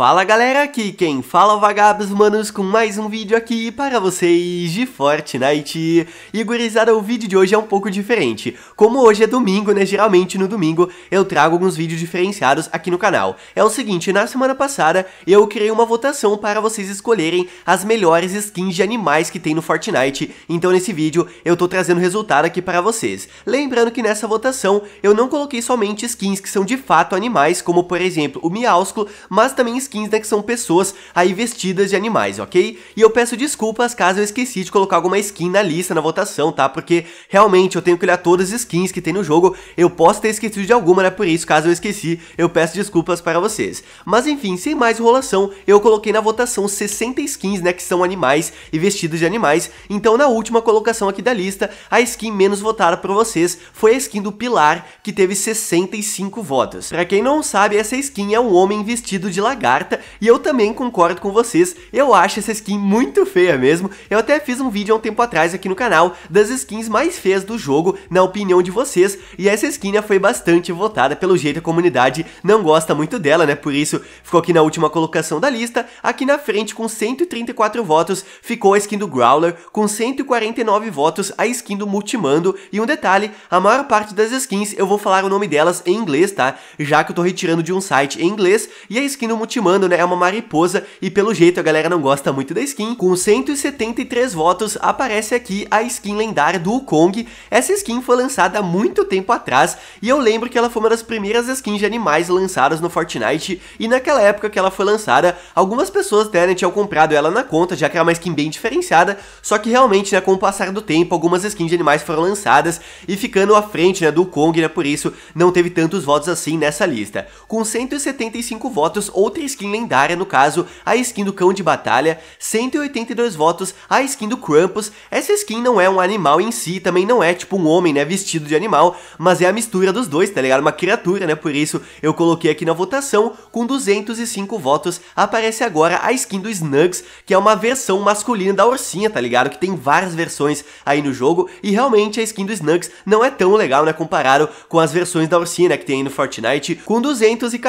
Fala galera, aqui quem fala é Vagabos Manos com mais um vídeo aqui para vocês de Fortnite. E gurizada, o vídeo de hoje é um pouco diferente. Como hoje é domingo, né, geralmente no domingo eu trago alguns vídeos diferenciados aqui no canal. É o seguinte, na semana passada eu criei uma votação para vocês escolherem as melhores skins de animais que tem no Fortnite. Então nesse vídeo eu tô trazendo o resultado aqui para vocês. Lembrando que nessa votação eu não coloquei somente skins que são de fato animais, como por exemplo o Miausco, mas também skins skins né, que são pessoas aí vestidas de animais, ok? E eu peço desculpas caso eu esqueci de colocar alguma skin na lista na votação, tá? Porque realmente eu tenho que olhar todas as skins que tem no jogo, eu posso ter esquecido de alguma, né? Por isso, caso eu esqueci, eu peço desculpas para vocês. Mas enfim, sem mais enrolação, eu coloquei na votação 60 skins, né, que são animais e vestidos de animais. Então, na última colocação aqui da lista, a skin menos votada por vocês foi a skin do Pilar, que teve 65 votos. Para quem não sabe, essa skin é um homem vestido de lagarto e eu também concordo com vocês, eu acho essa skin muito feia mesmo, eu até fiz um vídeo há um tempo atrás aqui no canal das skins mais feias do jogo, na opinião de vocês, e essa skin né, foi bastante votada, pelo jeito a comunidade não gosta muito dela, né, por isso ficou aqui na última colocação da lista, aqui na frente com 134 votos ficou a skin do Growler, com 149 votos a skin do Multimando, e um detalhe, a maior parte das skins eu vou falar o nome delas em inglês, tá, já que eu tô retirando de um site em inglês, e a skin do Multimando ultimando, né? É uma mariposa e pelo jeito a galera não gosta muito da skin. Com 173 votos, aparece aqui a skin lendária do Kong Essa skin foi lançada há muito tempo atrás e eu lembro que ela foi uma das primeiras skins de animais lançadas no Fortnite e naquela época que ela foi lançada, algumas pessoas até né, tinham comprado ela na conta, já que era uma skin bem diferenciada, só que realmente, né, com o passar do tempo, algumas skins de animais foram lançadas e ficando à frente, né, do Kong, né, por isso não teve tantos votos assim nessa lista. Com 175 votos, outra skin lendária, no caso, a skin do cão de batalha, 182 votos, a skin do Krampus, essa skin não é um animal em si, também não é tipo um homem, né, vestido de animal, mas é a mistura dos dois, tá ligado? Uma criatura, né, por isso eu coloquei aqui na votação, com 205 votos, aparece agora a skin do Snugs, que é uma versão masculina da ursinha, tá ligado? Que tem várias versões aí no jogo, e realmente a skin do Snugs não é tão legal, né, comparado com as versões da ursinha, né, que tem aí no Fortnite, com 214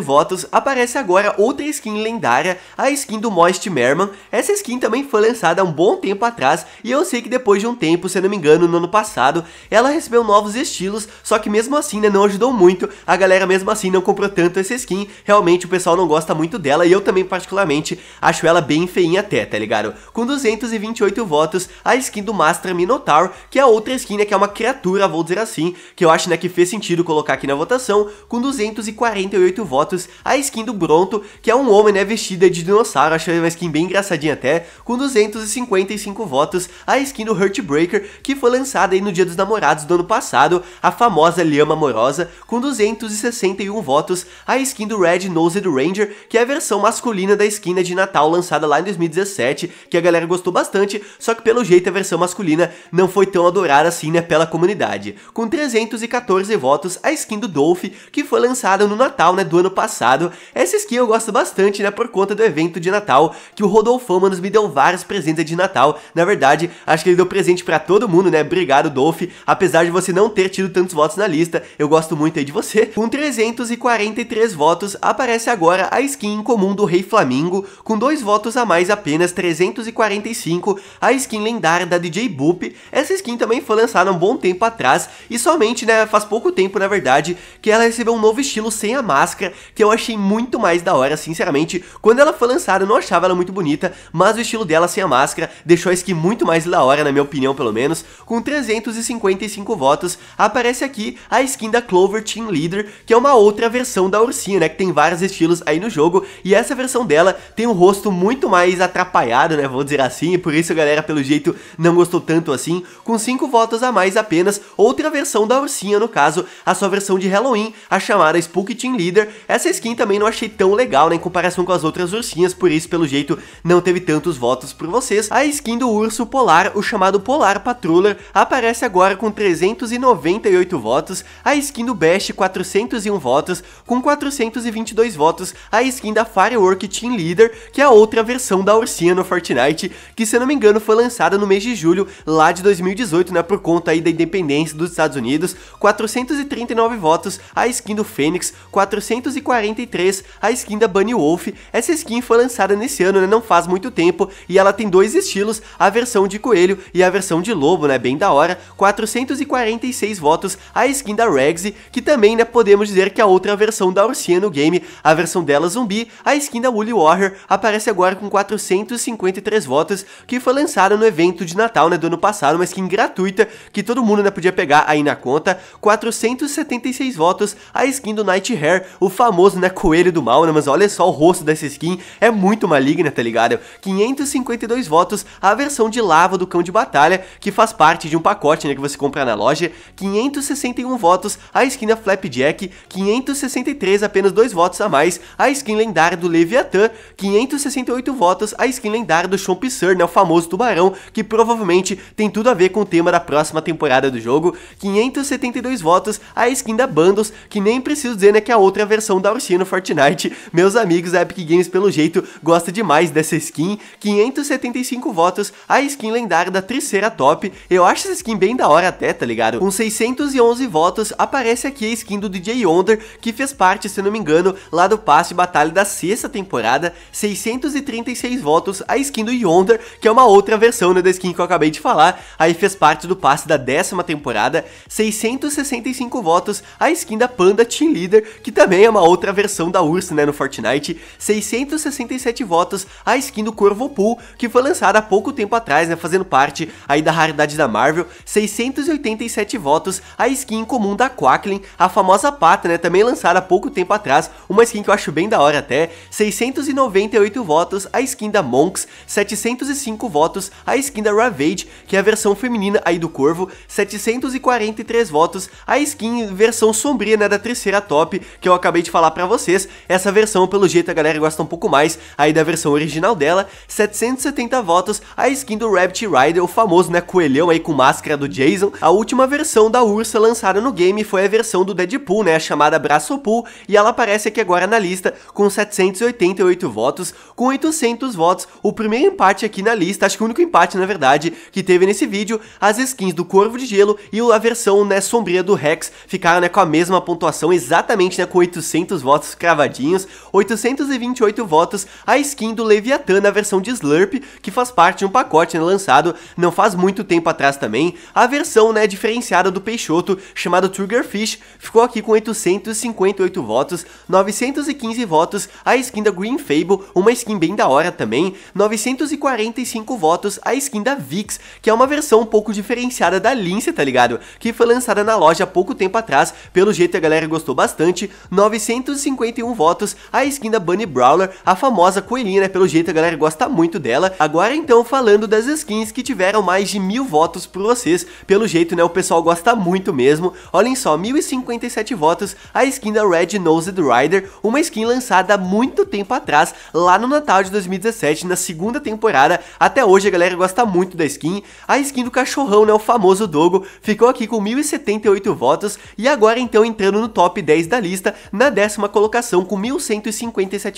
votos, aparece agora outra skin lendária, a skin do Moist Merman. Essa skin também foi lançada há um bom tempo atrás e eu sei que depois de um tempo, se não me engano, no ano passado, ela recebeu novos estilos, só que mesmo assim né, não ajudou muito, a galera mesmo assim não comprou tanto essa skin, realmente o pessoal não gosta muito dela e eu também particularmente acho ela bem feinha até, tá ligado? Com 228 votos, a skin do Master Minotaur, que é outra skin né, que é uma criatura, vou dizer assim, que eu acho né, que fez sentido colocar aqui na votação, com 248 votos, a skin do Bronto que é um homem né, vestida de dinossauro, achei uma skin bem engraçadinha até, com 255 votos, a skin do Heartbreaker, que foi lançada aí no Dia dos Namorados do ano passado, a famosa Lhama Amorosa, com 261 votos, a skin do Red Nosed Ranger, que é a versão masculina da skin né, de Natal lançada lá em 2017, que a galera gostou bastante, só que pelo jeito a versão masculina não foi tão adorada assim né, pela comunidade. Com 314 votos, a skin do Dolph, que foi lançada no Natal né, do ano passado, essa skin eu eu gosto bastante, né, por conta do evento de Natal, que o Rodolfo Manos me deu vários presentes de Natal. Na verdade, acho que ele deu presente para todo mundo, né? Obrigado, Dolph. Apesar de você não ter tido tantos votos na lista, eu gosto muito aí de você. Com 343 votos, aparece agora a skin comum do Rei Flamingo, com dois votos a mais apenas 345, a skin lendária da DJ Boop. Essa skin também foi lançada há um bom tempo atrás e somente, né, faz pouco tempo, na verdade, que ela recebeu um novo estilo sem a máscara, que eu achei muito mais da hora, sinceramente. Quando ela foi lançada, eu não achava ela muito bonita, mas o estilo dela sem a máscara deixou a skin muito mais da hora, na minha opinião, pelo menos. Com 355 votos, aparece aqui a skin da Clover Team Leader, que é uma outra versão da ursinha, né, que tem vários estilos aí no jogo, e essa versão dela tem um rosto muito mais atrapalhado, né, vou dizer assim, e por isso a galera, pelo jeito, não gostou tanto assim. Com 5 votos a mais apenas, outra versão da ursinha, no caso, a sua versão de Halloween, a chamada Spooky Team Leader. Essa skin também não achei tão legal legal, né, em comparação com as outras ursinhas, por isso, pelo jeito, não teve tantos votos por vocês. A skin do urso polar, o chamado Polar Patruller, aparece agora com 398 votos, a skin do Bash 401 votos, com 422 votos, a skin da Firework Team Leader, que é a outra versão da ursinha no Fortnite, que se eu não me engano foi lançada no mês de julho lá de 2018, né, por conta aí da independência dos Estados Unidos, 439 votos, a skin do Fênix, 443, a skin skin da Bunny Wolf. Essa skin foi lançada nesse ano, né? Não faz muito tempo. E ela tem dois estilos, a versão de coelho e a versão de lobo, né? Bem da hora. 446 votos a skin da Rexy, que também, né, podemos dizer que é a outra versão da ursinha no game, a versão dela zumbi. A skin da Woolly Warrior aparece agora com 453 votos, que foi lançada no evento de Natal, né, do ano passado, uma skin gratuita que todo mundo, né, podia pegar aí na conta. 476 votos a skin do Night Hair, o famoso, né, coelho do mal, né, mas olha só o rosto dessa skin, é muito maligna, tá ligado? 552 votos, a versão de lava do cão de batalha, que faz parte de um pacote, né, que você compra na loja, 561 votos, a skin da Flapjack, 563, apenas 2 votos a mais, a skin lendária do Leviathan, 568 votos, a skin lendária do Chompisseur, né, o famoso tubarão, que provavelmente tem tudo a ver com o tema da próxima temporada do jogo, 572 votos, a skin da Bandos, que nem preciso dizer, né, que é a outra versão da Ursinha no Fortnite, meus amigos, a Epic Games, pelo jeito, gosta demais dessa skin. 575 votos, a skin lendária da terceira top Eu acho essa skin bem da hora até, tá ligado? Com 611 votos, aparece aqui a skin do DJ Yonder que fez parte, se não me engano, lá do passe de batalha da sexta temporada. 636 votos, a skin do Yonder, que é uma outra versão né, da skin que eu acabei de falar. Aí fez parte do passe da décima temporada. 665 votos, a skin da Panda Team Leader, que também é uma outra versão da Ursa, né, no Fortnite 667 votos a skin do Corvo Pool, que foi lançada há pouco tempo atrás, né, fazendo parte aí da raridade da Marvel, 687 votos a skin comum da Quacklin, a famosa pata, né, também lançada há pouco tempo atrás, uma skin que eu acho bem da hora até, 698 votos a skin da Monks, 705 votos a skin da Ravage, que é a versão feminina aí do Corvo, 743 votos a skin versão sombria, né, da terceira top, que eu acabei de falar para vocês, essa versão versão, pelo jeito a galera gosta um pouco mais aí da versão original dela, 770 votos, a skin do Rabbit Rider, o famoso, né, coelhão aí com máscara do Jason. A última versão da Ursa lançada no game foi a versão do Deadpool, né, a chamada Braço Pool, e ela aparece aqui agora na lista com 788 votos, com 800 votos, o primeiro empate aqui na lista, acho que o único empate, na verdade, que teve nesse vídeo, as skins do Corvo de Gelo e a versão, né, sombria do Rex ficaram, né, com a mesma pontuação, exatamente, né, com 800 votos cravadinhos, 828 votos a skin do Leviathan na versão de Slurp, que faz parte de um pacote né, lançado não faz muito tempo atrás também. A versão né, diferenciada do Peixoto, chamada Triggerfish, ficou aqui com 858 votos, 915 votos a skin da Green Fable, uma skin bem da hora também, 945 votos a skin da Vix, que é uma versão um pouco diferenciada da Lince, tá ligado? Que foi lançada na loja há pouco tempo atrás, pelo jeito a galera gostou bastante, 951 votos a skin da Bunny Brawler, a famosa coelhinha, né? Pelo jeito a galera gosta muito dela. Agora então falando das skins que tiveram mais de mil votos por vocês, pelo jeito né, o pessoal gosta muito mesmo. Olhem só, 1057 votos, a skin da Red Nosed Rider, uma skin lançada há muito tempo atrás, lá no Natal de 2017, na segunda temporada. Até hoje a galera gosta muito da skin. A skin do cachorrão, né, o famoso Dogo, ficou aqui com 1078 votos e agora então entrando no top 10 da lista, na décima colocação com 1100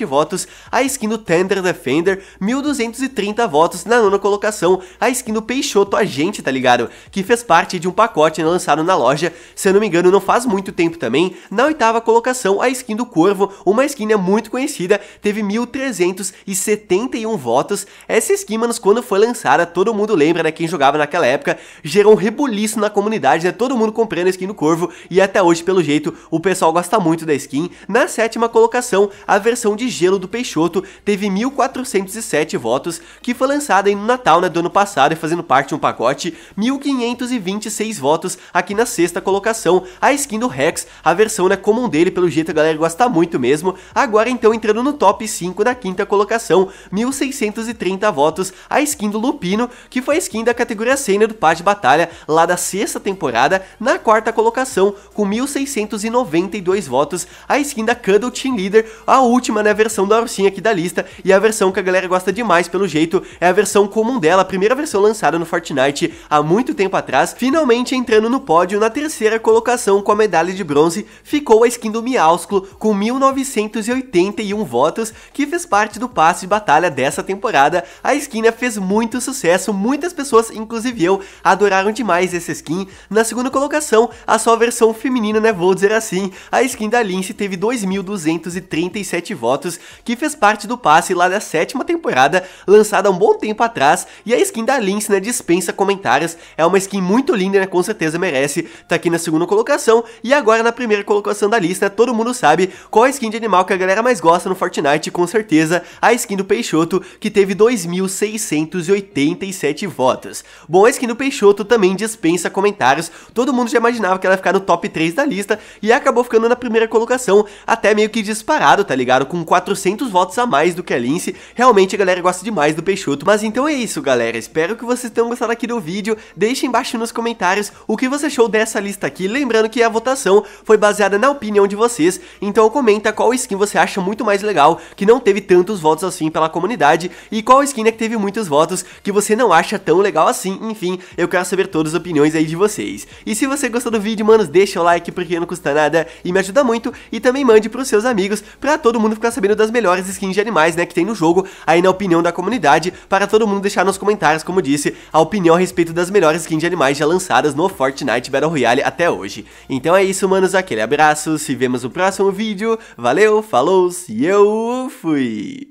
votos, a skin do Tender Defender 1.230 votos, na nona colocação a skin do Peixoto Agente, tá ligado? Que fez parte de um pacote lançado na loja, se eu não me engano não faz muito tempo também, na oitava colocação a skin do Corvo, uma skin muito conhecida, teve 1.371 votos, essa skin, mano quando foi lançada, todo mundo lembra, né, quem jogava naquela época, gerou um rebuliço na comunidade, né, todo mundo comprando a skin do Corvo, e até hoje, pelo jeito, o pessoal gosta muito da skin. Na sétima colocação, a versão de gelo do Peixoto teve 1.407 votos, que foi lançada em Natal né, do ano passado e fazendo parte de um pacote, 1.526 votos aqui na sexta colocação, a skin do Rex, a versão né, comum dele, pelo jeito a galera gosta muito mesmo, agora então entrando no top 5 da quinta colocação, 1.630 votos, a skin do Lupino, que foi a skin da categoria Senna né, do Paz de Batalha, lá da sexta temporada, na quarta colocação, com 1.692 votos, a skin da Cuddle Team Leader, a última, né, versão da Ursinha aqui da lista, e a versão que a galera gosta demais, pelo jeito, é a versão comum dela, a primeira versão lançada no Fortnite há muito tempo atrás, finalmente entrando no pódio na terceira colocação com a medalha de bronze, ficou a skin do Miausclo com 1981 votos, que fez parte do passe de batalha dessa temporada. A skin né, fez muito sucesso, muitas pessoas, inclusive eu, adoraram demais essa skin. Na segunda colocação, a sua versão feminina, né, vou dizer assim, a skin da Lince teve 2230 37 votos, que fez parte do passe lá da sétima temporada, lançada há um bom tempo atrás, e a skin da Lince, né, dispensa comentários, é uma skin muito linda, né, com certeza merece, tá aqui na segunda colocação, e agora na primeira colocação da lista, todo mundo sabe qual é a skin de animal que a galera mais gosta no Fortnite, com certeza a skin do Peixoto, que teve 2.687 votos. Bom, a skin do Peixoto também dispensa comentários, todo mundo já imaginava que ela ia ficar no top 3 da lista, e acabou ficando na primeira colocação, até meio que disparado disparado, tá ligado? Com 400 votos a mais do que a Lince. Realmente a galera gosta demais do Peixoto. Mas então é isso, galera. Espero que vocês tenham gostado aqui do vídeo. Deixe embaixo nos comentários o que você achou dessa lista aqui. Lembrando que a votação foi baseada na opinião de vocês. Então comenta qual skin você acha muito mais legal, que não teve tantos votos assim pela comunidade. E qual skin é que teve muitos votos que você não acha tão legal assim. Enfim, eu quero saber todas as opiniões aí de vocês. E se você gostou do vídeo, mano, deixa o like porque não custa nada e me ajuda muito. E também mande pros seus amigos para todo mundo ficar sabendo das melhores skins de animais, né, que tem no jogo, aí na opinião da comunidade, para todo mundo deixar nos comentários, como disse, a opinião a respeito das melhores skins de animais já lançadas no Fortnite Battle Royale até hoje. Então é isso, manos, aquele abraço, se vemos no próximo vídeo, valeu, falou, e eu fui!